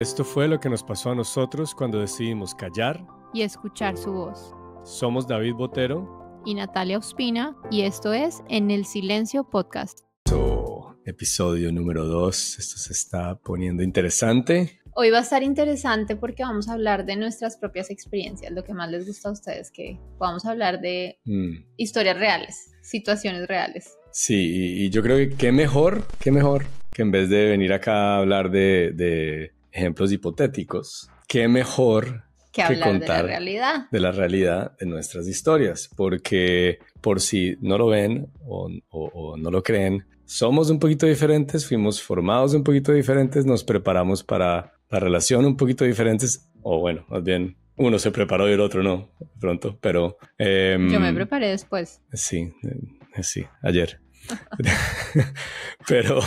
Esto fue lo que nos pasó a nosotros cuando decidimos callar y escuchar su voz. Somos David Botero y Natalia Ospina y esto es En el Silencio Podcast. episodio número 2, esto se está poniendo interesante. Hoy va a estar interesante porque vamos a hablar de nuestras propias experiencias, lo que más les gusta a ustedes, que vamos a hablar de mm. historias reales, situaciones reales. Sí, y, yo creo que qué mejor, qué mejor que en vez de venir acá a hablar de ejemplos hipotéticos, qué mejor que, contar de la, realidad. de la realidad nuestras historias, porque por si no lo ven o, no lo creen, somos un poquito diferentes, fuimos formados un poquito diferentes, nos preparamos para la relación un poquito diferentes, o bueno, más bien uno se preparó y el otro no, pronto, pero... Em, Yo me preparé después. Sí, eh, sí, ayer. pero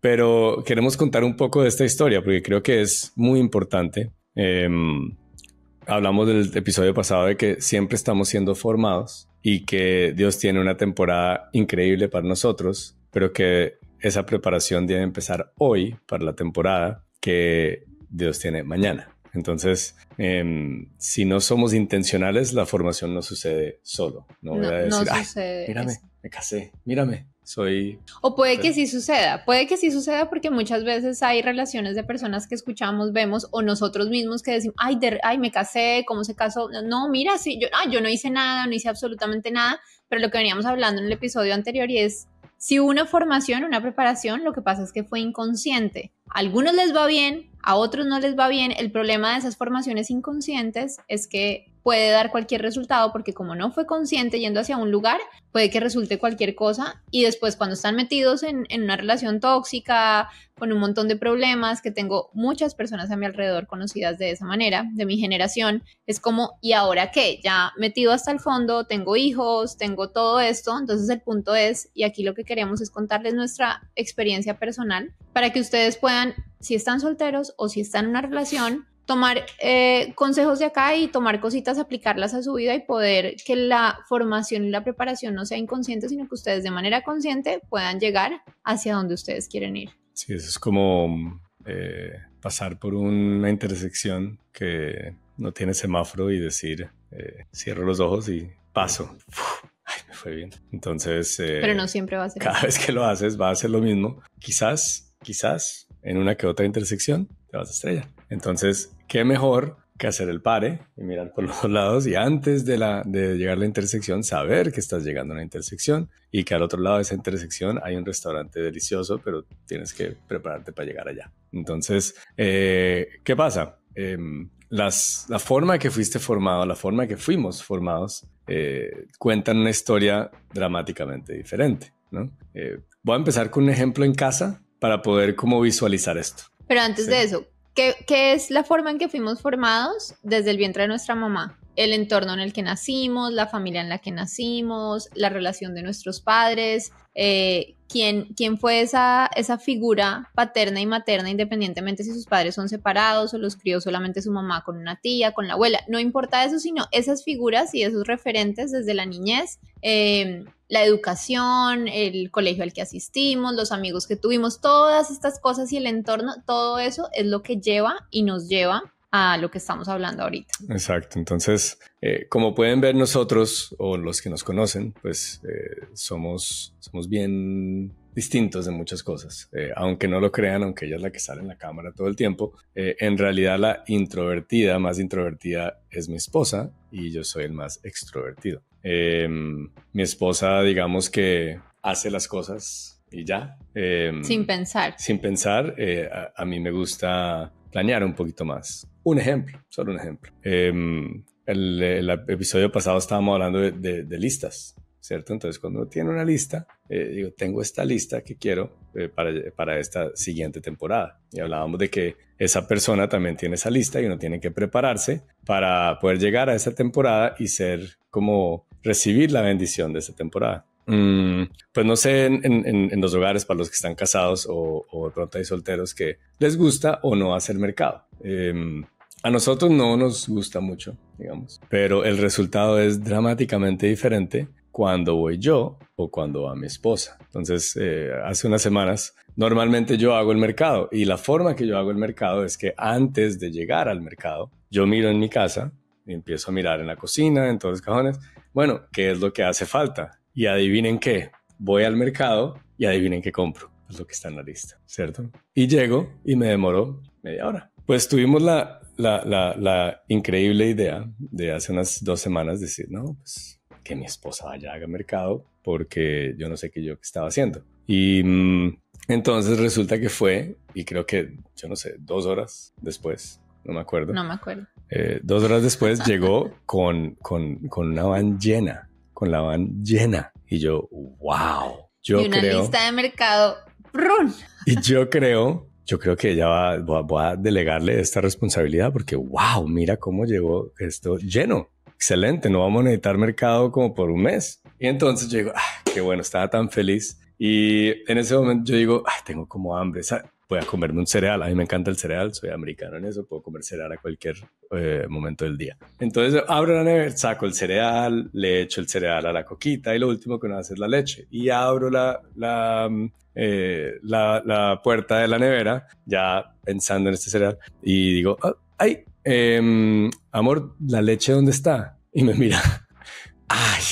pero queremos contar un poco de esta historia porque creo que es muy importante. Eh, hablamos del episodio pasado de que siempre estamos siendo formados y que Dios tiene una temporada increíble para nosotros, pero que esa preparación debe empezar hoy para la temporada que Dios tiene mañana. Entonces, eh, si no somos intencionales, la formación no sucede solo. No, sucede mírame, me casé, mírame, o puede que sí suceda, puede que sí suceda porque muchas veces hay relaciones de personas que escuchamos, vemos, o nosotros mismos que decimos, ay, ay me casé, ¿cómo se casó? No, mira, sí, yo, ah, yo no hice nada, no hice absolutamente nada, pero lo que veníamos hablando en el episodio anterior y es, si hubo una formación, una preparación, lo que pasa es que fue inconsciente algunos les va bien, a otros no les va bien. El problema de esas formaciones inconscientes es que puede dar cualquier resultado porque como no fue consciente yendo hacia un lugar, puede que resulte cualquier cosa y después cuando están metidos en, una relación tóxica, con un montón de problemas, que tengo muchas personas a mi alrededor conocidas de esa manera, de mi generación, es como, ¿y ahora qué? Ya metido hasta el fondo, tengo hijos, tengo todo esto, entonces el punto es, y aquí lo que queremos es contarles nuestra experiencia personal para que ustedes puedan si están solteros o si están en una relación, tomar eh, consejos de acá y tomar cositas, aplicarlas a su vida y poder que la formación y la preparación no sea inconsciente, sino que ustedes de manera consciente puedan llegar hacia donde ustedes quieren ir. Sí, eso es como eh, pasar por una intersección que no tiene semáforo y decir, eh, cierro los ojos y paso. ay, me fue bien. Entonces... Pero no siempre va a ser. Cada vez que lo haces va a ser lo mismo. Quizás, quizás en una que otra intersección, te vas a estrellar. Entonces, qué mejor que hacer el pare y mirar por los dos lados y antes de, llegar a la intersección saber que estás llegando a una intersección y que al otro lado de esa intersección hay un restaurante delicioso, pero tienes que prepararte para llegar allá. Entonces, eh, ¿qué pasa? Em, la forma que fuiste formado, la forma que fuimos formados, eh, cuentan una historia dramáticamente diferente. Eh, voy a empezar con un ejemplo en casa para poder cómo visualizar esto. Pero antes de eso, ¿qué, es la forma en que fuimos formados desde el vientre de nuestra mamá? El entorno en el que nacimos, la familia en la que nacimos, la relación de nuestros padres, eh, ¿quién, fue esa, esa figura paterna y materna, independientemente si sus padres son separados o los crió solamente su mamá con una tía, con la abuela. No importa eso, sino esas figuras y esos referentes desde la niñez eh, la educación, el colegio al que asistimos, los amigos que tuvimos, todas estas cosas y el entorno, todo eso es lo que lleva y nos lleva a lo que estamos hablando ahorita. Exacto, entonces, eh, como pueden ver nosotros o los que nos conocen, pues eh, somos, somos bien distintos de muchas cosas. Eh, aunque no lo crean, aunque ella es la que sale en la cámara todo el tiempo, en realidad la introvertida, más introvertida, es mi esposa y yo soy el más extrovertido. Em, mi esposa, digamos que hace las cosas y ya. Em, sin pensar. Sin pensar, eh, a, mí me gusta planear un poquito más. Un ejemplo, solo un ejemplo. Em, el, episodio pasado estábamos hablando de, de, listas, ¿cierto? Entonces, cuando uno tiene una lista, eh, digo, tengo esta lista que quiero eh, para, para esta siguiente temporada. Y hablábamos de que esa persona también tiene esa lista y uno tiene que prepararse para poder llegar a esa temporada y ser como recibir la bendición de esta temporada. Mm. pues no sé en, los hogares para los que están casados o, o pronto solteros que les gusta o no hacer mercado. Em, a nosotros no nos gusta mucho, digamos, pero el resultado es dramáticamente diferente cuando voy yo o cuando va mi esposa. Entonces, eh, hace unas semanas, normalmente yo hago el mercado y la forma que yo hago el mercado es que antes de llegar al mercado, yo miro en mi casa, empiezo a mirar en la cocina, en todos los cajones, bueno, ¿qué es lo que hace falta? Y adivinen qué, voy al mercado y adivinen qué compro, es lo que está en la lista, ¿cierto? Y llego y me demoró media hora. Pues tuvimos la, increíble idea de hace unas dos semanas decir, no, pues que mi esposa vaya al mercado porque yo no sé qué yo estaba haciendo. Y mm, entonces resulta que fue, y creo que, yo no sé, dos horas después, no me acuerdo. No me acuerdo. Eh, dos horas después llegó con, con, con, una van llena, con la van llena. Y yo, wow. Yo y una lista de mercado. prun. Y yo creo, yo creo que ella va, a delegarle esta responsabilidad porque, wow, mira cómo llegó esto lleno. Excelente, no vamos a necesitar mercado como por un mes. Y entonces yo digo, ah, qué bueno, estaba tan feliz. Y en ese momento yo digo, ah, tengo como hambre. ¿sabes? voy a comerme un cereal. A mí me encanta el cereal, soy americano en eso, puedo comer cereal a cualquier eh, momento del día. Entonces abro la nevera, saco el cereal, le echo el cereal a la coquita y lo último que uno hace es la leche. Y abro la, la, mm, eh, la, puerta de la nevera, ya pensando en este cereal, y digo, ah, ay, em, amor, ¿la leche dónde está? Y me mira, ay,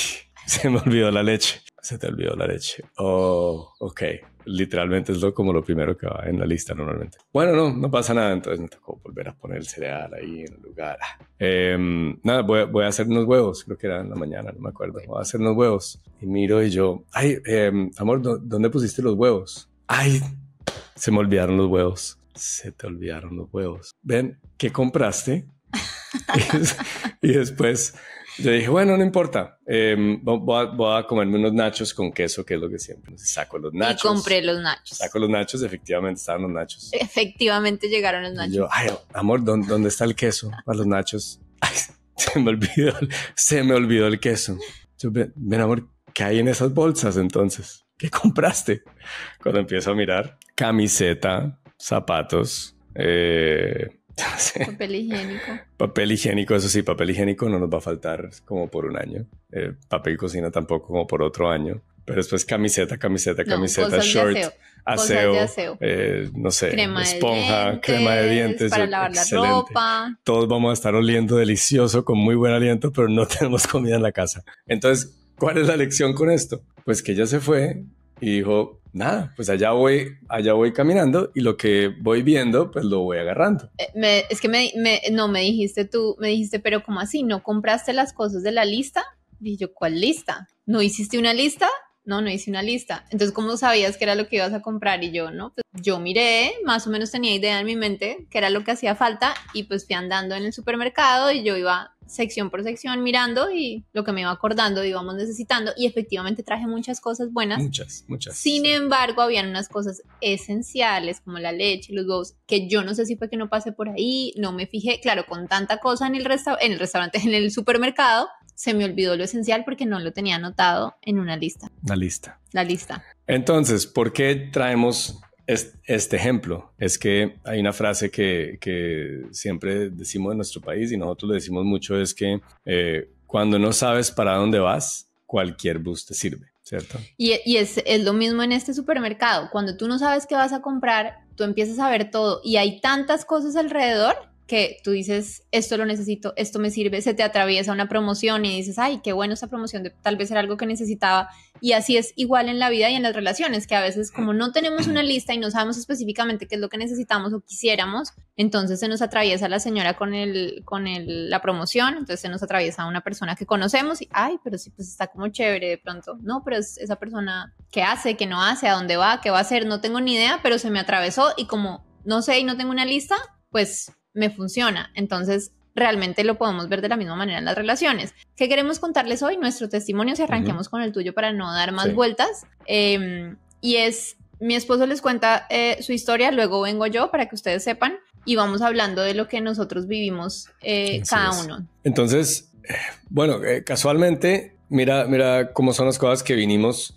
se me olvidó la leche. Se te olvidó la leche. Oh, ok literalmente es lo, como lo primero que va en la lista normalmente. Bueno, no, no pasa nada, entonces me tocó volver a poner el cereal ahí en el lugar. Eh, nada, voy, a hacer unos huevos, creo que era en la mañana, no me acuerdo. Voy a hacer unos huevos y miro y yo, ay, eh, amor, ¿dónde pusiste los huevos? Ay, se me olvidaron los huevos. Se te olvidaron los huevos. Ven, ¿qué compraste? y después yo dije, bueno, no importa. Em, voy, a, comerme unos nachos con queso, que es lo que siempre. Saco los nachos. Y compré los nachos. Saco los nachos, efectivamente están los nachos. Efectivamente llegaron los nachos. yo, ay, amor, ¿dónde, está el queso para los nachos? se me olvidó, se me olvidó el queso. Yo, ven, ven, amor, ¿qué hay en esas bolsas entonces? ¿Qué compraste? Cuando empiezo a mirar, camiseta, zapatos, eh, Papel higiénico. Papel higiénico, eso sí, papel higiénico no nos va a faltar como por un año. Eh, papel cocina tampoco como por otro año. Pero después camiseta, camiseta, camiseta, short, aseo, eh, no sé, crema esponja, crema de dientes. Para lavar la ropa. Todos vamos a estar oliendo delicioso, con muy buen aliento, pero no tenemos comida en la casa. Entonces, ¿cuál es la lección con esto? Pues que ella se fue y dijo, nada, pues allá voy, allá voy caminando y lo que voy viendo, pues lo voy agarrando. Eh, es que me, no, me dijiste tú, me dijiste, pero ¿cómo así? ¿No compraste las cosas de la lista? Y yo, ¿cuál lista? ¿No hiciste una lista? No, no hice una lista. Entonces, ¿cómo sabías que era lo que ibas a comprar? Y yo, ¿no? Pues, yo miré, más o menos tenía idea en mi mente que era lo que hacía falta y pues fui andando en el supermercado y yo iba sección por sección mirando y lo que me iba acordando íbamos necesitando y efectivamente traje muchas cosas buenas. Muchas, muchas. Sin embargo, habían unas cosas esenciales como la leche, los huevos, que yo no sé si fue que no pasé por ahí, no me fijé, claro, con tanta cosa en el, en el restaurante, en el supermercado, se me olvidó lo esencial porque no lo tenía anotado en una lista. La lista. La lista. Entonces, ¿por qué traemos este ejemplo es que hay una frase que, siempre decimos en nuestro país y nosotros le decimos mucho es que eh, cuando no sabes para dónde vas, cualquier bus te sirve, ¿cierto? Y, es, lo mismo en este supermercado, cuando tú no sabes qué vas a comprar, tú empiezas a ver todo y hay tantas cosas alrededor que tú dices, esto lo necesito, esto me sirve, se te atraviesa una promoción y dices, ay, qué bueno esa promoción, tal vez era algo que necesitaba. Y así es igual en la vida y en las relaciones, que a veces como no tenemos una lista y no sabemos específicamente qué es lo que necesitamos o quisiéramos, entonces se nos atraviesa la señora con, el, con la promoción, entonces se nos atraviesa una persona que conocemos y, ay, pero sí, pues está como chévere de pronto. No, pero esa persona que hace, que no hace, a dónde va, qué va a hacer, no tengo ni idea, pero se me atravesó y como no sé y no tengo una lista, pues me funciona. Entonces, realmente lo podemos ver de la misma manera en las relaciones. ¿Qué queremos contarles hoy? Nuestro testimonio, si arranquemos con el tuyo para no dar más vueltas. Em, y es, mi esposo les cuenta eh, su historia, luego vengo yo para que ustedes sepan y vamos hablando de lo que nosotros vivimos eh, cada uno. Entonces, bueno, eh, casualmente, mira, mira cómo son las cosas que vinimos.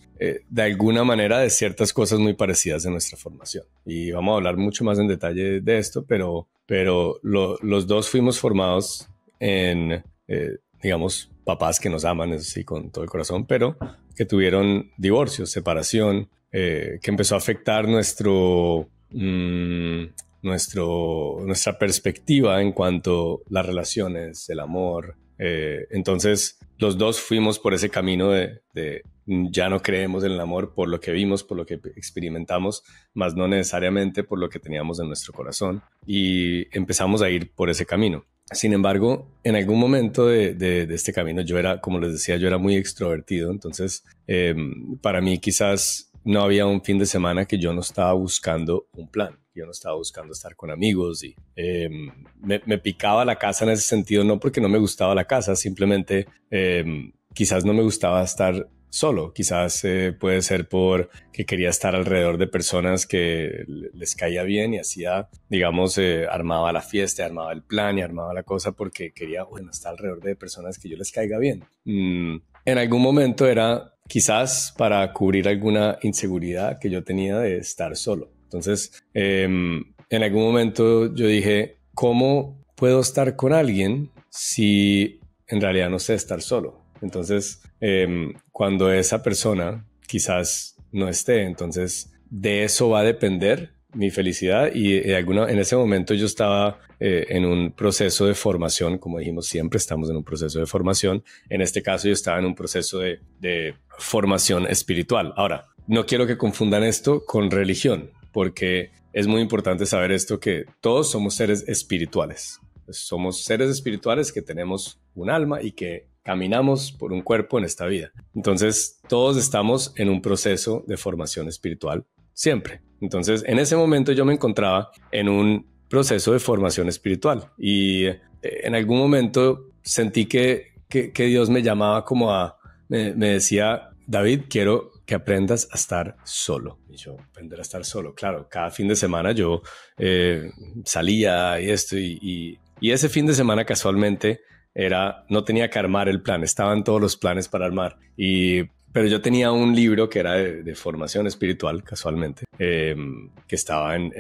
de alguna manera de ciertas cosas muy parecidas de nuestra formación. Y vamos a hablar mucho más en detalle de esto, pero pero los dos fuimos formados en, eh, digamos, papás que nos aman, eso sí, con todo el corazón, pero que tuvieron divorcio, separación, eh, que empezó a afectar nuestro, mm, nuestro, nuestra perspectiva en cuanto a las relaciones, el amor. Eh, entonces, los dos fuimos por ese camino de, ya no creemos en el amor por lo que vimos, por lo que experimentamos, más no necesariamente por lo que teníamos en nuestro corazón y empezamos a ir por ese camino. Sin embargo, en algún momento de, este camino yo era, como les decía, yo era muy extrovertido, entonces em, para mí quizás no había un fin de semana que yo no estaba buscando un plan, yo no estaba buscando estar con amigos y em, me, picaba la casa en ese sentido, no porque no me gustaba la casa, simplemente... Em, quizás no me gustaba estar solo. Quizás eh, puede ser por que quería estar alrededor de personas que les caía bien y hacía, digamos, eh, armaba la fiesta, armaba el plan y armaba la cosa porque quería, bueno, estar alrededor de personas que yo les caiga bien. Mm, en algún momento era quizás para cubrir alguna inseguridad que yo tenía de estar solo. Entonces, em, en algún momento yo dije, ¿cómo puedo estar con alguien si en realidad no sé estar solo? Entonces, em, cuando esa persona quizás no esté, entonces de eso va a depender mi felicidad y eh, en ese momento yo estaba eh, en un proceso de formación, como dijimos siempre, estamos en un proceso de formación, en este caso yo estaba en un proceso de, de formación espiritual. Ahora, no quiero que confundan esto con religión, porque es muy importante saber esto, que todos somos seres espirituales, pues somos seres espirituales que tenemos un alma y que caminamos por un cuerpo en esta vida. Entonces, todos estamos en un proceso de formación espiritual siempre. Entonces, en ese momento yo me encontraba en un proceso de formación espiritual y eh, en algún momento sentí que, que, Dios me llamaba como a, me, decía, David, quiero que aprendas a estar solo. Y yo, aprender a estar solo. Claro, cada fin de semana yo eh, salía y esto y ese fin de semana casualmente era, no tenía que armar el plan, estaban todos los planes para armar. Y, pero yo tenía un libro que era de, formación espiritual, casualmente, em, que estaba en,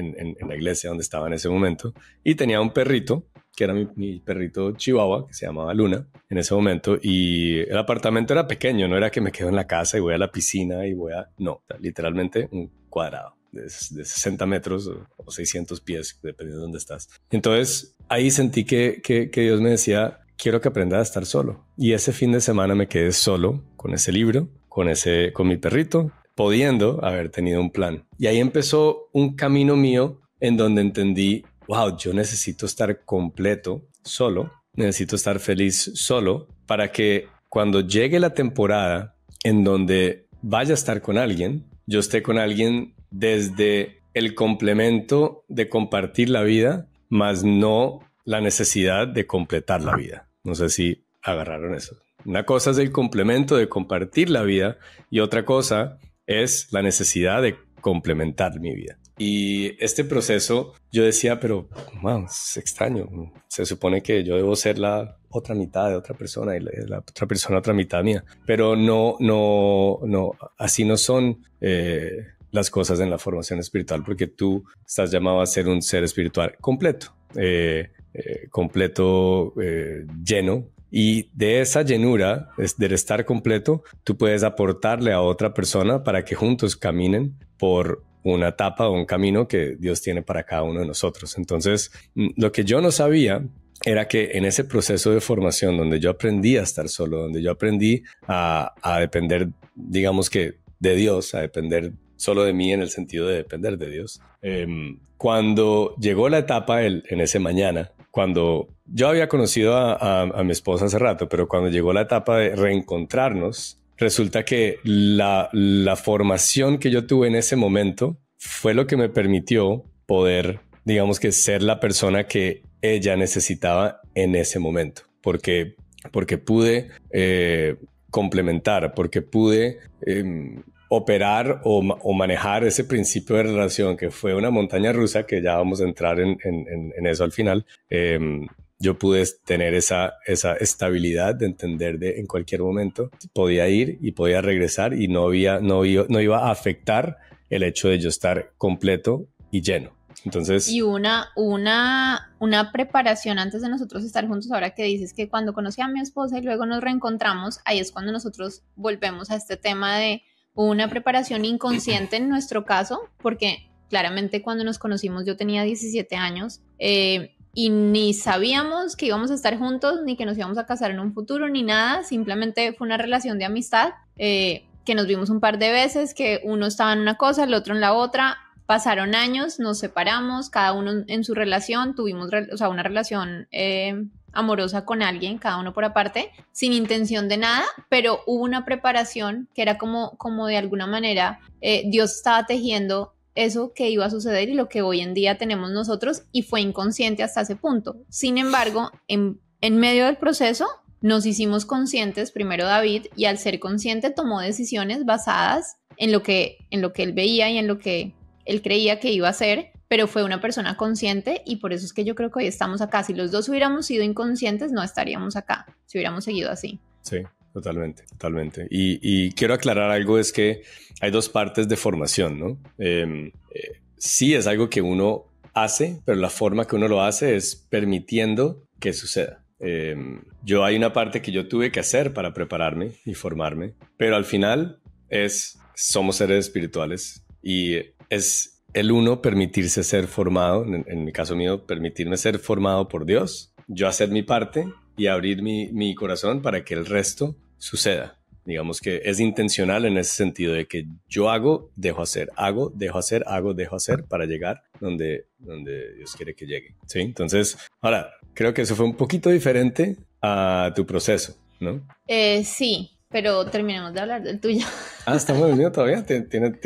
la iglesia donde estaba en ese momento, y tenía un perrito, que era mi, perrito chihuahua, que se llamaba Luna, en ese momento, y el apartamento era pequeño, no era que me quedo en la casa y voy a la piscina y voy a... No, literalmente un cuadrado de, 60 metros o 600 pies, dependiendo de dónde estás. Entonces, ahí sentí que, que Dios me decía, quiero que aprenda a estar solo. Y ese fin de semana me quedé solo con ese libro, con, ese, con mi perrito, pudiendo haber tenido un plan. Y ahí empezó un camino mío en donde entendí, wow, yo necesito estar completo solo, necesito estar feliz solo para que cuando llegue la temporada en donde vaya a estar con alguien, yo esté con alguien desde el complemento de compartir la vida, más no la necesidad de completar la vida. No sé si agarraron eso. Una cosa es el complemento de compartir la vida y otra cosa es la necesidad de complementar mi vida. Y este proceso, yo decía, pero, wow es extraño. Se supone que yo debo ser la otra mitad de otra persona y la, otra persona otra mitad mía. Pero no, no, no, así no son eh, las cosas en la formación espiritual, porque tú estás llamado a ser un ser espiritual completo. Eh, eh, completo, eh, lleno. Y de esa llenura, es, del estar completo, tú puedes aportarle a otra persona para que juntos caminen por una etapa o un camino que Dios tiene para cada uno de nosotros. Entonces, mm, lo que yo no sabía era que en ese proceso de formación donde yo aprendí a estar solo, donde yo aprendí a, depender, digamos que, de Dios, a depender solo de mí en el sentido de depender de Dios. Em, cuando llegó la etapa el, en ese mañana, cuando yo había conocido a, mi esposa hace rato, pero cuando llegó la etapa de reencontrarnos, resulta que la, la formación que yo tuve en ese momento fue lo que me permitió poder, digamos que ser la persona que ella necesitaba en ese momento, porque, porque pude eh, complementar, porque pude em, operar o, o, manejar ese principio de relación que fue una montaña rusa, que ya vamos a entrar en, en, eso al final, em, yo pude tener esa, esa estabilidad de entender de en cualquier momento podía ir y podía regresar y no, había, iba, no iba a afectar el hecho de yo estar completo y lleno. Entonces. Y una, una, una preparación antes de nosotros estar juntos. Ahora que dices que cuando conocí a mi esposa y luego nos reencontramos, ahí es cuando nosotros volvemos a este tema de una preparación inconsciente en nuestro caso, porque claramente cuando nos conocimos yo tenía 17 años eh, y ni sabíamos que íbamos a estar juntos, ni que nos íbamos a casar en un futuro, ni nada, simplemente fue una relación de amistad. Eh, que nos vimos un par de veces, que uno estaba en una cosa, el otro en la otra, pasaron años, nos separamos, cada uno en su relación, tuvimos, o sea, una relación eh, amorosa con alguien, cada uno por aparte, sin intención de nada, pero hubo una preparación que era como, como de alguna manera eh, Dios estaba tejiendo eso que iba a suceder y lo que hoy en día tenemos nosotros y fue inconsciente hasta ese punto. Sin embargo, en, en medio del proceso nos hicimos conscientes, primero David, y al ser consciente tomó decisiones basadas en lo que, en lo que él veía y en lo que él creía que iba a ser pero fue una persona consciente y por eso es que yo creo que hoy estamos acá. Si los dos hubiéramos sido inconscientes, no estaríamos acá, si hubiéramos seguido así. Sí. Totalmente, totalmente. Y, quiero aclarar algo, es que hay dos partes de formación, ¿no? Em, eh, sí es algo que uno hace, pero la forma que uno lo hace es permitiendo que suceda. Em, yo hay una parte que yo tuve que hacer para prepararme y formarme, pero al final es, somos seres espirituales y es el uno, permitirse ser formado, en, mi caso mío, permitirme ser formado por Dios, yo hacer mi parte y abrir mi, corazón para que el resto suceda. Digamos que es intencional en ese sentido de que yo hago, dejo hacer, hago, dejo hacer, hago, dejo hacer para llegar donde, donde Dios quiere que llegue. ¿sí? Entonces, ahora, creo que eso fue un poquito diferente a tu proceso, ¿no? Eh, sí, pero terminemos de hablar del tuyo. Ah, estamos en el todavía. ¿Tienes,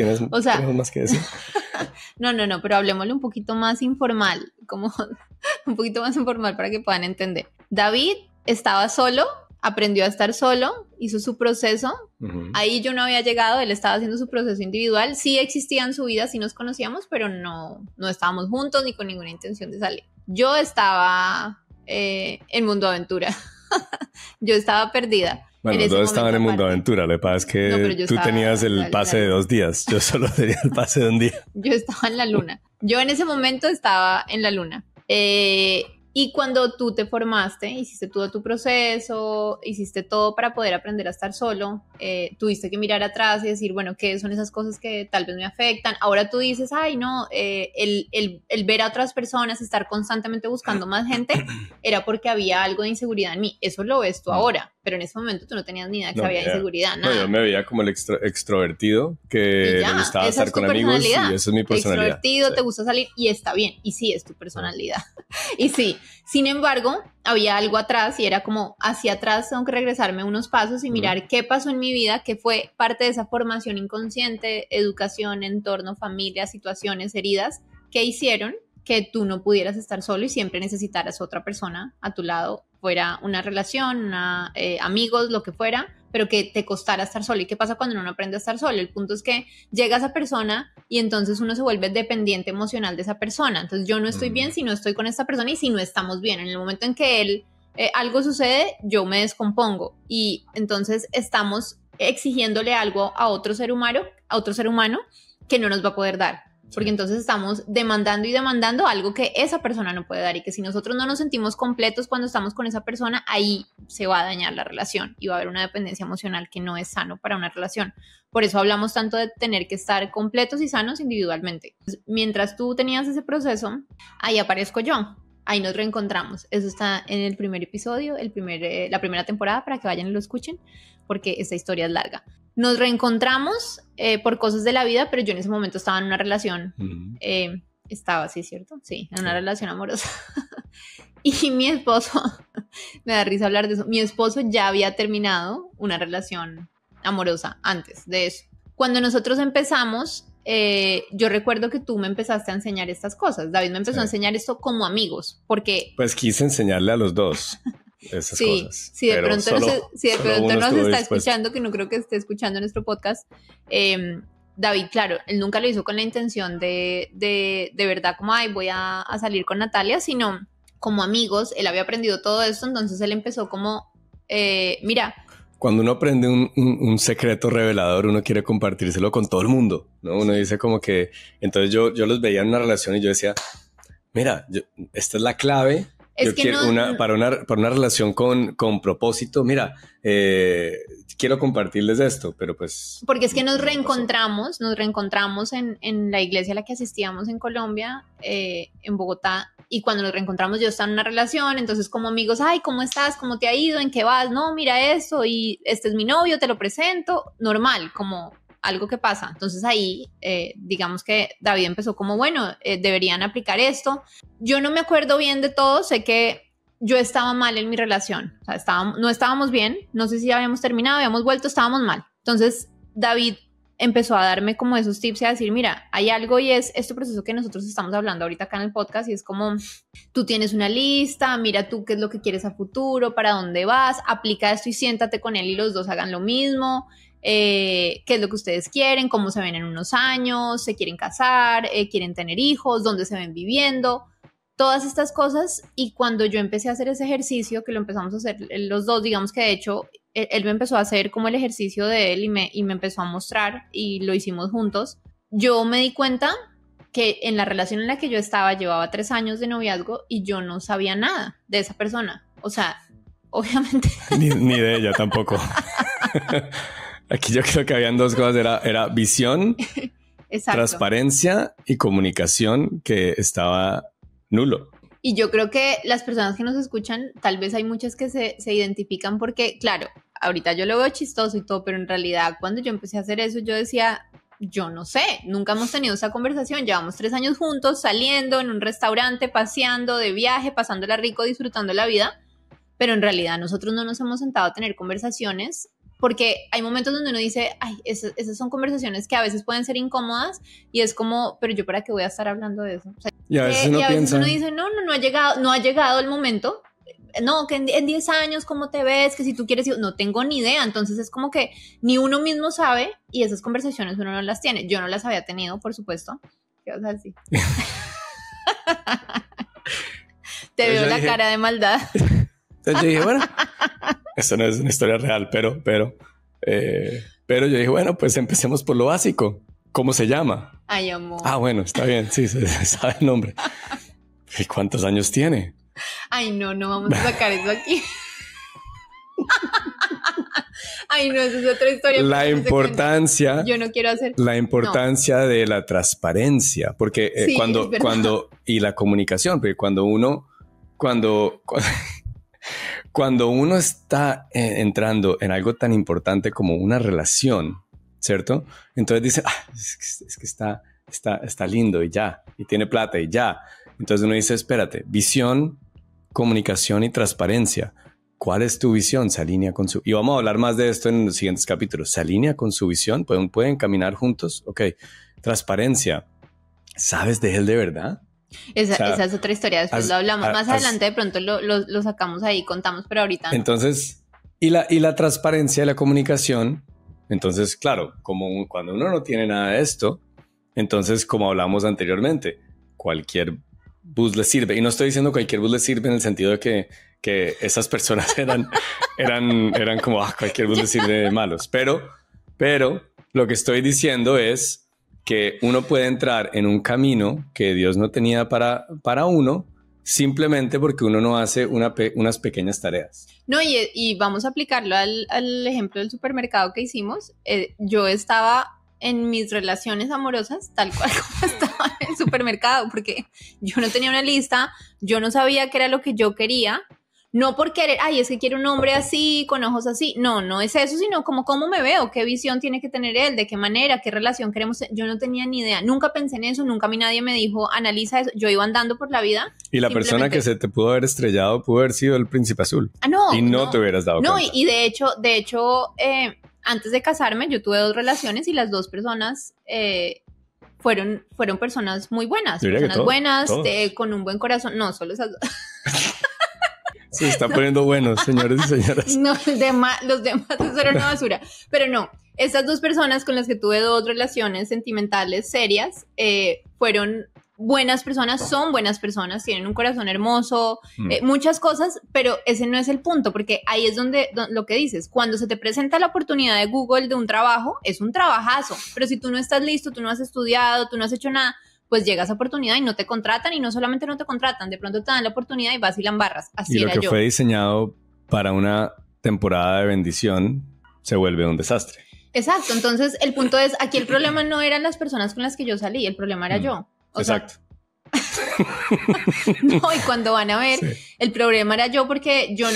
más que decir? no, no, no, pero hablemosle un poquito más informal, como un poquito más informal para que puedan entender. David estaba solo, aprendió a estar solo, hizo su proceso. Ahí yo no había llegado, él estaba haciendo su proceso individual. Sí existía en su vida, sí nos conocíamos, pero no, no estábamos juntos ni con ninguna intención de salir. Yo estaba eh, en Mundo Aventura. yo estaba perdida. Bueno, los dos estaban en Mundo Aventura. Lo que pasa es que tú tenías el pase de dos días. Yo solo tenía el pase de un día. yo estaba en la luna. Yo en ese momento estaba en la luna. Eh, y cuando tú te formaste, hiciste todo tu proceso, hiciste todo para poder aprender a estar solo, eh, tuviste que mirar atrás y decir, bueno, ¿qué son esas cosas que tal vez me afectan? Ahora tú dices, ay, no, eh, el, el, ver a otras personas, estar constantemente buscando más gente, era porque había algo de inseguridad en mí. Eso lo ves tú mm. ahora pero en ese momento tú no tenías ni idea que había inseguridad, nada. No, yo me veía como el extrovertido que me gustaba estar con amigos y eso es mi personalidad. Extrovertido, te gusta salir y está bien, y sí, es tu personalidad. y sí, sin embargo, había algo atrás y era como hacia atrás tengo que regresarme unos pasos y mirar qué pasó en mi vida, qué fue parte de esa formación inconsciente, educación, entorno, familia, situaciones, heridas, que hicieron que tú no pudieras estar solo y siempre necesitaras otra persona a tu lado fuera una relación, eh, amigos, lo que fuera, pero que te costara estar solo. ¿Y qué pasa cuando uno aprende a estar solo? El punto es que llega esa persona y entonces uno se vuelve dependiente emocional de esa persona. Entonces yo no estoy mm. bien si no estoy con esta persona y si no estamos bien. En el momento en que él eh, algo sucede, yo me descompongo y entonces estamos exigiéndole algo a otro ser humano, a otro ser humano que no nos va a poder dar porque entonces estamos demandando y demandando algo que esa persona no puede dar y que si nosotros no nos sentimos completos cuando estamos con esa persona, ahí se va a dañar la relación y va a haber una dependencia emocional que no es sano para una relación. Por eso hablamos tanto de tener que estar completos y sanos individualmente. Mientras tú tenías ese proceso, ahí aparezco yo. Ahí nos reencontramos. Eso está en el primer episodio, el primer, eh, la primera temporada, para que vayan y lo escuchen, porque esta historia es larga. Nos reencontramos eh, por cosas de la vida, pero yo en ese momento estaba en una relación. Eh, estaba, sí, ¿cierto? Sí, en una relación amorosa. y mi esposo, me da risa hablar de eso, mi esposo ya había terminado una relación amorosa antes de eso. Cuando nosotros empezamos, eh, yo recuerdo que tú me empezaste a enseñar estas cosas. David me empezó a enseñar esto como amigos, porque... Pues quise enseñarle a los dos. sí, Sí, de pronto, no nos, si de pronto nos está escuchando, que no creo que esté escuchando nuestro podcast, em, David, claro, él nunca lo hizo con la intención de, de, de verdad como, ay, voy a, salir con Natalia, sino como amigos, él había aprendido todo esto, entonces él empezó como, eh, mira. Cuando uno aprende un, secreto revelador, uno quiere compartírselo con todo el mundo, ¿no? Uno dice como que, entonces yo, yo los veía en una relación y yo decía, mira, esta es la clave una, para, una, para una relación con, con propósito, mira, eh, quiero compartirles esto, pero pues... Porque es que nos reencontramos, nos reencontramos en, la iglesia a la que asistíamos en Colombia, eh, en Bogotá, y cuando nos reencontramos yo estaba en una relación, entonces como amigos, ay, ¿cómo estás? ¿Cómo te ha ido? ¿En qué vas? No, mira eso, y este es mi novio, te lo presento, normal, como algo que pasa. Entonces ahí, eh, digamos que David empezó como, bueno, eh, deberían aplicar esto. Yo no me acuerdo bien de todo, sé que yo estaba mal en mi relación, o sea, no estábamos bien, no sé si habíamos terminado, habíamos vuelto, estábamos mal. Entonces David empezó a darme como esos tips y a decir, mira, hay algo y es este proceso que nosotros estamos hablando ahorita acá en el podcast y es como, tú tienes una lista, mira tú qué es lo que quieres a futuro, para dónde vas, aplica esto y siéntate con él y los dos hagan lo mismo, eh, qué es lo que ustedes quieren, cómo se ven en unos años, se quieren casar, eh, quieren tener hijos, dónde se ven viviendo, todas estas cosas. Y cuando yo empecé a hacer ese ejercicio, que lo empezamos a hacer eh, los dos, digamos que de hecho, él, me empezó a hacer como el ejercicio de él y me, y me empezó a mostrar y lo hicimos juntos, yo me di cuenta que en la relación en la que yo estaba llevaba tres años de noviazgo y yo no sabía nada de esa persona. O sea, obviamente... Ni, ni de ella tampoco. Aquí yo creo que habían dos cosas, era, visión, transparencia y comunicación que estaba nulo. Y yo creo que las personas que nos escuchan, tal vez hay muchas que se, se identifican porque, claro, ahorita yo lo veo chistoso y todo, pero en realidad cuando yo empecé a hacer eso, yo decía, yo no sé, nunca hemos tenido esa conversación, llevamos tres años juntos, saliendo en un restaurante, paseando de viaje, pasándola rico, disfrutando la vida, pero en realidad nosotros no nos hemos sentado a tener conversaciones porque hay momentos donde uno dice, ay, esas son conversaciones que a veces pueden ser incómodas y es como, pero yo para qué voy a estar hablando de eso. O y a veces, eh, uno, dice, no, no, no ha llegado, no ha llegado el momento. No, que en 10 años, ¿cómo te ves? Que si tú quieres, no tengo ni idea. Entonces es como que ni uno mismo sabe y esas conversaciones uno no las tiene. Yo no las había tenido, por supuesto. te veo la cara de maldad. Entonces yo dije, bueno, Eso no es una historia real, pero, pero, eh, pero yo dije, bueno, pues empecemos por lo básico. ¿Cómo se llama? Ay, amor. Ah, bueno, está bien, sí, se sabe el nombre. ¿Y cuántos años tiene? Ay, no, no vamos a sacar eso aquí. Ay, no, esa es otra historia. La importancia. Yo no quiero hacer. La importancia de la transparencia, porque eh, cuando, cuando, y la comunicación, porque cuando uno, cuando cuando uno está eh, entrando en algo tan importante como una relación, ¿cierto? Entonces dice, ah, es que, está, está, está lindo y ya, y tiene plata y ya. Entonces uno dice, espérate, visión, comunicación y transparencia. ¿Cuál es tu visión? ¿Se alinea con su...? Y vamos a hablar más de esto en los siguientes capítulos. ¿Se alinea con su visión? pueden caminar juntos? Ok. Transparencia. ¿Sabes de él de verdad? Esa, es otra historia, después lo hablamos. Más adelante de pronto lo, sacamos ahí, contamos, pero ahorita. Entonces, y la, y la transparencia y la comunicación. Entonces, claro, como cuando uno no tiene nada de esto, entonces, como hablamos anteriormente, cualquier bus le sirve. Y no estoy diciendo cualquier bus le sirve en el sentido de que, esas personas eran, eran, eran como ah, cualquier bus le sirve de malos. Pero, pero lo que estoy diciendo es que uno puede entrar en un camino que Dios no tenía para, para uno simplemente porque uno no hace unas pequeñas tareas. No, y, vamos a aplicarlo al, ejemplo del supermercado que hicimos. Eh, yo estaba en mis relaciones amorosas tal cual como estaba en el supermercado, porque yo no tenía una lista, yo no sabía qué era lo que yo quería, no por querer, ay, es que quiero un hombre así, con ojos así. No, no es eso, sino como cómo me veo, qué visión tiene que tener él, de qué manera, qué relación queremos. Yo no tenía ni idea, nunca pensé en eso, nunca a mí nadie me dijo, analiza eso. Yo iba andando por la vida. Y la persona que se te pudo haber estrellado pudo haber sido el príncipe azul. Ah, no. Y no, te hubieras dado cuenta. No, y, de hecho, de hecho, eh, antes de casarme, yo tuve dos relaciones y las dos personas. Eh, fueron, fueron personas muy buenas, personas buenas, eh, con un buen corazón. No, solo esas dos. Se está poniendo bueno, señores y señoras. No, demás, los demás eran una basura. Pero no, estas dos personas con las que tuve dos relaciones sentimentales serias eh, fueron buenas personas, son buenas personas, tienen un corazón hermoso, mm. eh, muchas cosas, pero ese no es el punto, porque ahí es donde, lo que dices, cuando se te presenta la oportunidad de Google de un trabajo, es un trabajazo, pero si tú no estás listo, tú no has estudiado, tú no has hecho nada, pues llega esa oportunidad y no te contratan y no solamente no te contratan, de pronto te dan la oportunidad y vas y la embarras. Así y lo que fue diseñado para una temporada de bendición se vuelve un desastre. Exacto, entonces el punto es, aquí el problema no eran las personas con las que yo salí, el problema era mm, yo. exacto. no, y cuando van a ver, el problema era yo porque yo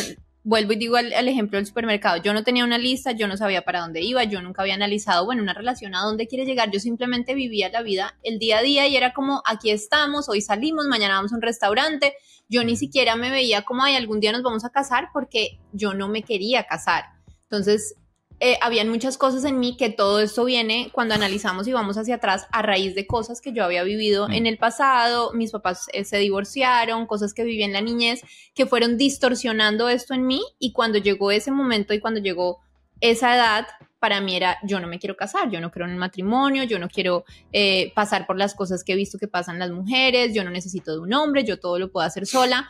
vuelvo y digo al, ejemplo del supermercado, yo no tenía una lista, yo no sabía para dónde iba, yo nunca había analizado, bueno, una relación a dónde quiere llegar, yo simplemente vivía la vida el día a día y era como, aquí estamos, hoy salimos, mañana vamos a un restaurante, yo ni siquiera me veía como, ay, algún día nos vamos a casar porque yo no me quería casar. Entonces, eh, habían muchas cosas en mí que todo esto viene cuando analizamos y vamos hacia atrás a raíz de cosas que yo había vivido mm. en el pasado, mis papás eh, se divorciaron, cosas que viví en la niñez, que fueron distorsionando esto en mí y cuando llegó ese momento y cuando llegó esa edad, para mí era yo no me quiero casar, yo no creo en el matrimonio, yo no quiero eh, pasar por las cosas que he visto que pasan las mujeres, yo no necesito de un hombre, yo todo lo puedo hacer sola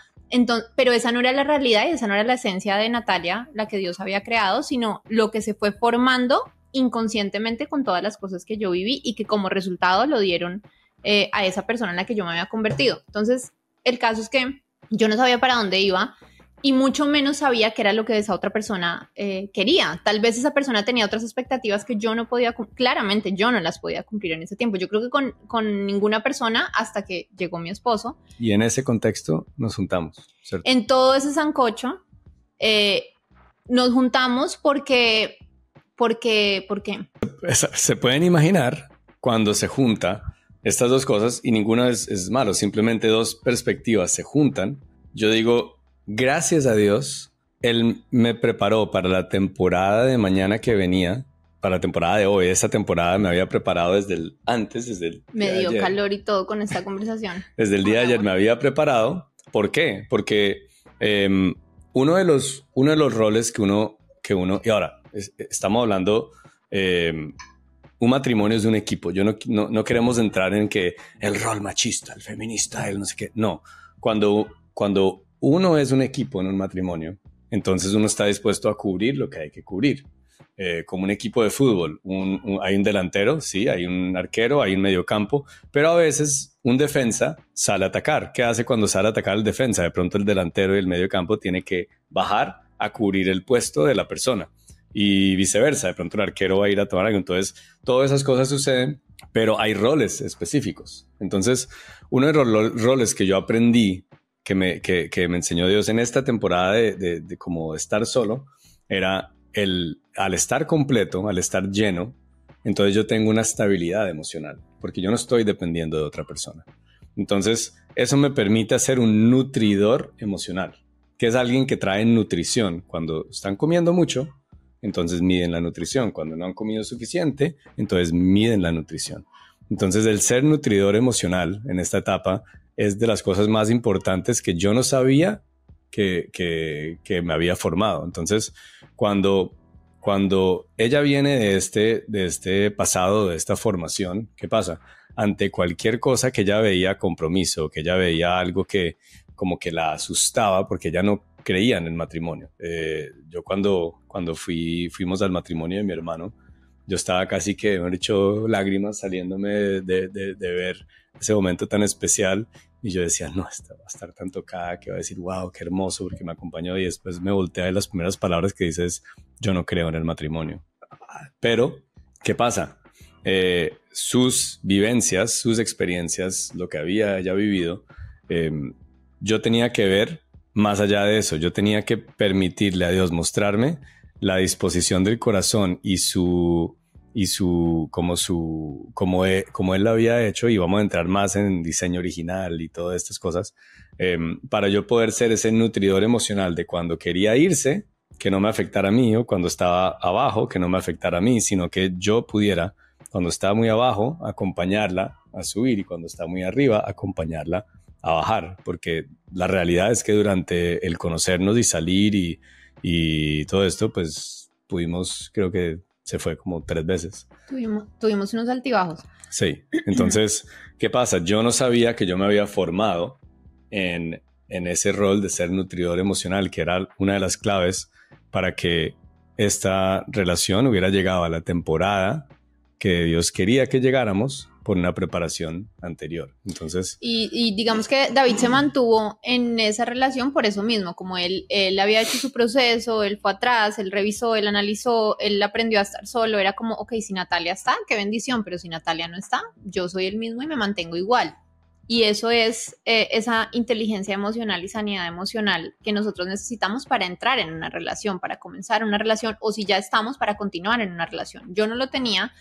pero esa no era la realidad y esa no era la esencia de Natalia, la que Dios había creado, sino lo que se fue formando inconscientemente con todas las cosas que yo viví y que como resultado lo dieron eh, a esa persona en la que yo me había convertido. Entonces, el caso es que yo no sabía para dónde iba, y mucho menos sabía que era lo que esa otra persona eh, quería. Tal vez esa persona tenía otras expectativas que yo no podía, claramente yo no las podía cumplir en ese tiempo. Yo creo que con, ninguna persona hasta que llegó mi esposo. Y en ese contexto nos juntamos, En todo ese sancocho eh, nos juntamos porque, porque, porque... Se pueden imaginar cuando se junta estas dos cosas y ninguna es, es malo, simplemente dos perspectivas se juntan. Yo digo, gracias a Dios, él me preparó para la temporada de mañana que venía, para la temporada de hoy. esa temporada me había preparado desde el antes, desde el. Me dio calor y todo con esta conversación. desde el día de ayer me había preparado. ¿Por qué? Porque em, uno, de los, uno de los roles que uno. Que uno y ahora, estamos hablando. Em, un matrimonio es de un equipo. Yo no, no, no, queremos entrar en que el rol machista, el feminista, el no sé qué. No. Cuando, cuando uno es un equipo en un matrimonio, entonces uno está dispuesto a cubrir lo que hay que cubrir. Eh, como un equipo de fútbol, hay un delantero, sí, hay un arquero, hay un mediocampo, pero a veces un defensa sale a atacar. ¿Qué hace cuando sale a atacar el defensa? De pronto el delantero y el mediocampo tiene que bajar a cubrir el puesto de la persona y viceversa. De pronto el arquero va a ir a tomar algo. Entonces, todas esas cosas suceden, pero hay roles específicos. Entonces, uno de los roles que yo aprendí que me, enseñó Dios en esta temporada de, de, como estar solo era el, al estar completo, al estar lleno, entonces yo tengo una estabilidad emocional, porque yo no estoy dependiendo de otra persona. Entonces, eso me permite ser un nutridor emocional, que es alguien que trae nutrición. Cuando están comiendo mucho, entonces miden la nutrición. Cuando no han comido suficiente, entonces miden la nutrición. Entonces, el ser nutridor emocional en esta etapa es de las cosas más importantes que yo no sabía que, me había formado. Entonces, cuando, cuando ella viene de este, de este pasado, de esta formación, ¿qué pasa? Ante cualquier cosa que ella veía compromiso, que ella veía algo que como que la asustaba porque ella no creía en el matrimonio. Eh, yo cuando, cuando fuimos al matrimonio de mi hermano, yo estaba casi que, me han hecho lágrimas saliéndome de, de, ver ese momento tan especial. Y yo decía, no, va a estar tan tocada que va a decir, wow, qué hermoso, porque me acompañó. Y después me voltea y las primeras palabras que dices, yo no creo en el matrimonio. Pero, ¿qué pasa? Eh, sus vivencias, sus experiencias, lo que había ya vivido, em, yo tenía que ver más allá de eso. Yo tenía que permitirle a Dios mostrarme la disposición del corazón y su y su, como su, como, e, como él la había hecho, y vamos a entrar más en diseño original y todas estas cosas, em, para yo poder ser ese nutridor emocional de cuando quería irse, que no me afectara a mí, o cuando estaba abajo, que no me afectara a mí, sino que yo pudiera, cuando estaba muy abajo, acompañarla a subir y cuando está muy arriba, acompañarla a bajar, porque la realidad es que durante el conocernos y salir y, y todo esto, pues pudimos, creo que se fue como tres veces. Tuvimos, tuvimos unos altibajos. Sí, entonces, ¿qué pasa? Yo no sabía que yo me había formado en, en ese rol de ser nutridor emocional, que era una de las claves para que esta relación hubiera llegado a la temporada que Dios quería que llegáramos por una preparación anterior. Entonces. Y, digamos que David se mantuvo en esa relación por eso mismo, como él, él había hecho su proceso, él fue atrás, él revisó, él analizó, él aprendió a estar solo, era como, ok, si Natalia está, qué bendición, pero si Natalia no está, yo soy el mismo y me mantengo igual. Y eso es eh, esa inteligencia emocional y sanidad emocional que nosotros necesitamos para entrar en una relación, para comenzar una relación, o si ya estamos, para continuar en una relación. Yo no lo tenía,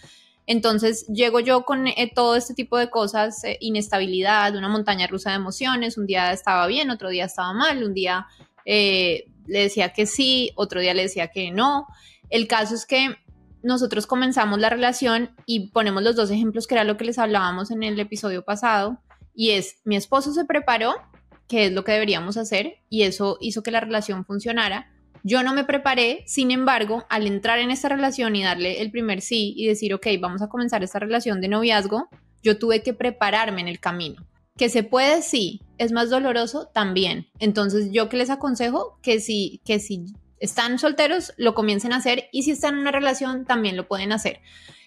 entonces llego yo con eh, todo este tipo de cosas, eh, inestabilidad, una montaña rusa de emociones, un día estaba bien, otro día estaba mal, un día eh, le decía que sí, otro día le decía que no. El caso es que nosotros comenzamos la relación y ponemos los dos ejemplos que era lo que les hablábamos en el episodio pasado, y es mi esposo se preparó, que es lo que deberíamos hacer, y eso hizo que la relación funcionara yo no me preparé, sin embargo, al entrar en esta relación y darle el primer sí y decir, ok, vamos a comenzar esta relación de noviazgo, yo tuve que prepararme en el camino. Que se puede, sí, es más doloroso también. Entonces, yo que les aconsejo que si, que si están solteros, lo comiencen a hacer y si están en una relación, también lo pueden hacer.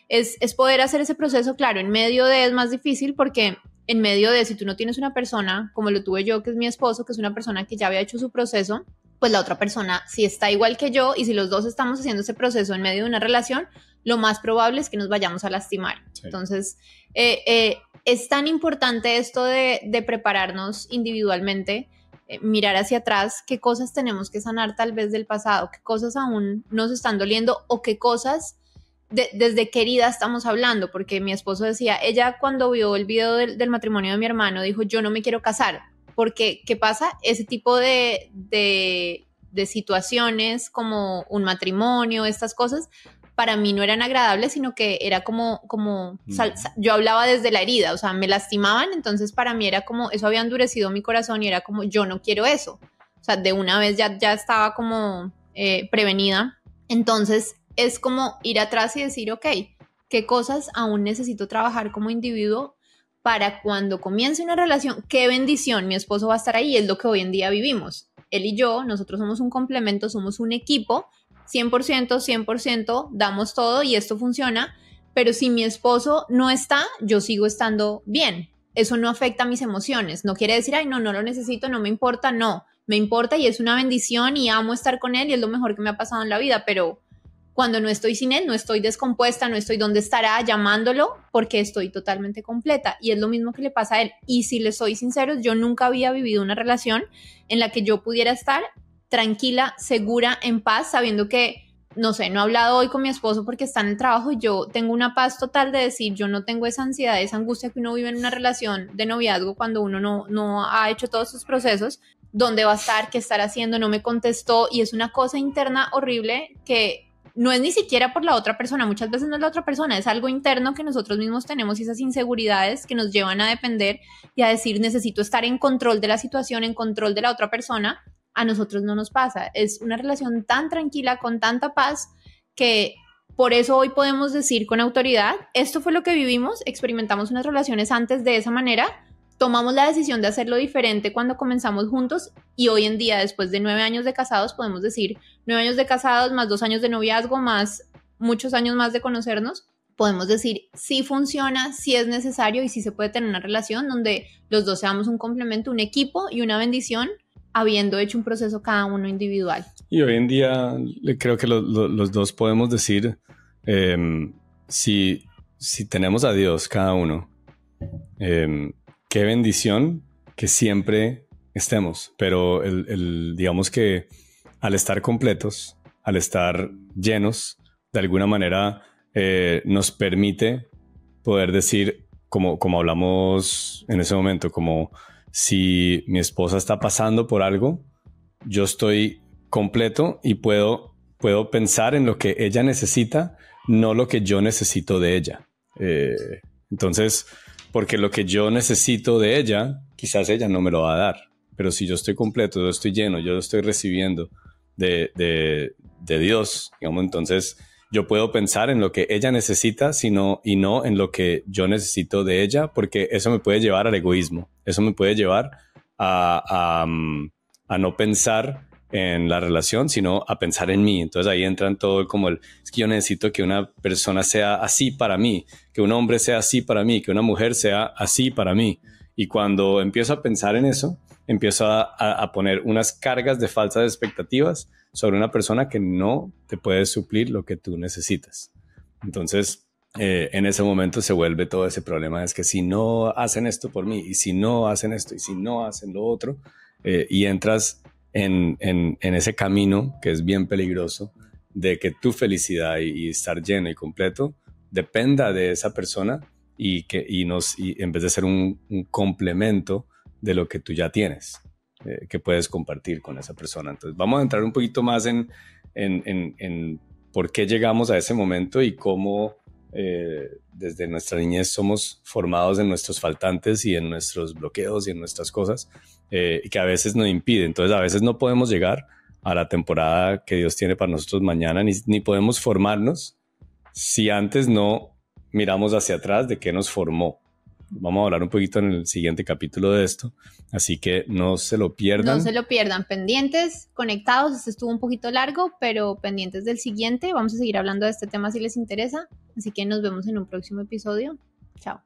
Es, es poder hacer ese proceso, claro, en medio de es más difícil porque en medio de si tú no tienes una persona como lo tuve yo, que es mi esposo, que es una persona que ya había hecho su proceso, pues la otra persona, si está igual que yo y si los dos estamos haciendo ese proceso en medio de una relación, lo más probable es que nos vayamos a lastimar. Entonces, eh, eh, es tan importante esto de, prepararnos individualmente, eh, mirar hacia atrás qué cosas tenemos que sanar tal vez del pasado, qué cosas aún nos están doliendo o qué cosas de, desde querida estamos hablando, porque mi esposo decía, ella cuando vio el video del matrimonio de mi hermano dijo, yo no me quiero casar, porque, ¿qué pasa? Ese tipo de, de, situaciones como un matrimonio, estas cosas, para mí no eran agradables, sino que era como, como mm. yo hablaba desde la herida, o sea, me lastimaban, entonces para mí era como, eso había endurecido mi corazón y era como, yo no quiero eso. O sea, de una vez ya, ya estaba como eh, prevenida. Entonces es como ir atrás y decir, ok, ¿qué cosas aún necesito trabajar como individuo para cuando comience una relación, qué bendición, mi esposo va a estar ahí, es lo que hoy en día vivimos. Él y yo, nosotros somos un complemento, somos un equipo, 100%, 100%, damos todo y esto funciona, pero si mi esposo no está, yo sigo estando bien. Eso no afecta mis emociones, no quiere decir, ay, no, no lo necesito, no me importa, no, me importa y es una bendición y amo estar con él y es lo mejor que me ha pasado en la vida, pero cuando no estoy sin él, no estoy descompuesta, no estoy donde estará llamándolo porque estoy totalmente completa. Y es lo mismo que le pasa a él. Y si le soy sincero, yo nunca había vivido una relación en la que yo pudiera estar tranquila, segura, en paz, sabiendo que, no sé, no he hablado hoy con mi esposo porque está en el trabajo. Yo tengo una paz total de decir, yo no tengo esa ansiedad, esa angustia que uno vive en una relación de noviazgo cuando uno no, no ha hecho todos sus procesos dónde va a estar, qué estar haciendo, no me contestó y es una cosa interna horrible que no es ni siquiera por la otra persona, muchas veces no es la otra persona, es algo interno que nosotros mismos tenemos y esas inseguridades que nos llevan a depender y a decir necesito estar en control de la situación, en control de la otra persona, a nosotros no nos pasa. Es una relación tan tranquila, con tanta paz, que por eso hoy podemos decir con autoridad, esto fue lo que vivimos, experimentamos unas relaciones antes de esa manera, tomamos la decisión de hacerlo diferente cuando comenzamos juntos y hoy en día, después de nueve años de casados, podemos decir, nueve años de casados, más dos años de noviazgo, más muchos años más de conocernos, podemos decir si funciona, si es necesario y si se puede tener una relación donde los dos seamos un complemento, un equipo y una bendición, habiendo hecho un proceso cada uno individual. Y hoy en día creo que los dos podemos decir em, si, si tenemos a Dios cada uno, em, qué bendición que siempre estemos, pero el, el digamos que al estar completos, al estar llenos, de alguna manera eh, nos permite poder decir, como, como hablamos en ese momento, como si mi esposa está pasando por algo, yo estoy completo y puedo, puedo pensar en lo que ella necesita, no lo que yo necesito de ella. Eh, entonces, porque lo que yo necesito de ella, quizás ella no me lo va a dar, pero si yo estoy completo, yo estoy lleno, yo lo estoy recibiendo, de, de, Dios. Entonces, yo puedo pensar en lo que ella necesita sino, y no en lo que yo necesito de ella, porque eso me puede llevar al egoísmo, eso me puede llevar a, a mm, no pensar en la relación, sino a pensar en mí. Entonces ahí entran todo como el, es que yo necesito que una persona sea así para mí, que un hombre sea así para mí, que una mujer sea así para mí. Y cuando empiezo a pensar en eso, empiezo a, poner unas cargas de falsas expectativas sobre una persona que no te puede suplir lo que tú necesitas. Entonces, eh, en ese momento se vuelve todo ese problema, es que si no hacen esto por mí, y si no hacen esto, y si no hacen lo otro, eh, y entras en, ese camino que es bien peligroso de que tu felicidad y, estar lleno y completo dependa de esa persona y que y nos y en vez de ser un complemento de lo que tú ya tienes, eh, que puedes compartir con esa persona. Entonces, vamos a entrar un poquito más en, en, en, por qué llegamos a ese momento y cómo eh, desde nuestra niñez somos formados en nuestros faltantes y en nuestros bloqueos y en nuestras cosas eh, que a veces nos impiden. Entonces, a veces no podemos llegar a la temporada que Dios tiene para nosotros mañana, ni, ni podemos formarnos si antes no miramos hacia atrás de qué nos formó vamos a hablar un poquito en el siguiente capítulo de esto, así que no se lo pierdan. No se lo pierdan, pendientes, conectados, este estuvo un poquito largo, pero pendientes del siguiente, vamos a seguir hablando de este tema si les interesa, así que nos vemos en un próximo episodio. Chao.